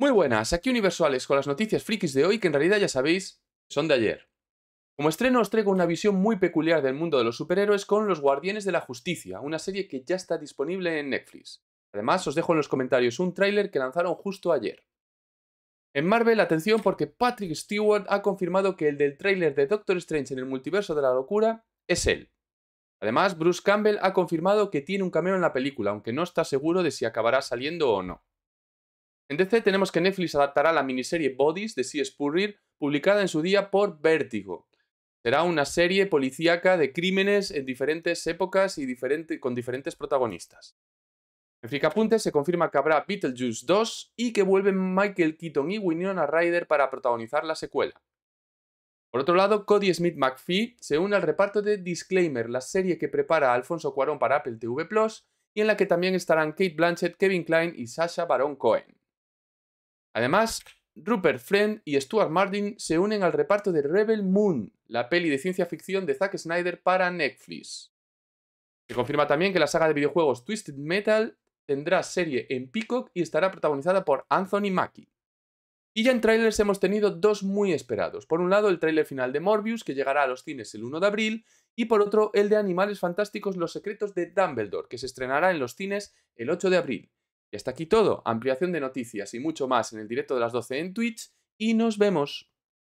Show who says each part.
Speaker 1: Muy buenas, aquí Universales con las noticias frikis de hoy que en realidad ya sabéis, son de ayer. Como estreno os traigo una visión muy peculiar del mundo de los superhéroes con Los Guardianes de la Justicia, una serie que ya está disponible en Netflix. Además os dejo en los comentarios un tráiler que lanzaron justo ayer. En Marvel, atención porque Patrick Stewart ha confirmado que el del tráiler de Doctor Strange en el multiverso de la locura es él. Además, Bruce Campbell ha confirmado que tiene un cameo en la película, aunque no está seguro de si acabará saliendo o no. En DC tenemos que Netflix adaptará la miniserie Bodies de C. Spurrier, publicada en su día por Vértigo. Será una serie policíaca de crímenes en diferentes épocas y con diferentes protagonistas. En Fricapunte se confirma que habrá Beetlejuice 2 y que vuelven Michael Keaton y Winona Ryder para protagonizar la secuela. Por otro lado, Cody Smith McPhee se une al reparto de Disclaimer, la serie que prepara Alfonso Cuarón para Apple TV y en la que también estarán Kate Blanchett, Kevin Klein y Sasha Baron Cohen. Además, Rupert Friend y Stuart Martin se unen al reparto de Rebel Moon, la peli de ciencia ficción de Zack Snyder para Netflix. Se confirma también que la saga de videojuegos Twisted Metal tendrá serie en Peacock y estará protagonizada por Anthony Mackie. Y ya en trailers hemos tenido dos muy esperados. Por un lado, el trailer final de Morbius, que llegará a los cines el 1 de abril, y por otro, el de Animales Fantásticos Los Secretos de Dumbledore, que se estrenará en los cines el 8 de abril. Y hasta aquí todo. Ampliación de noticias y mucho más en el directo de las 12 en Twitch. Y nos vemos.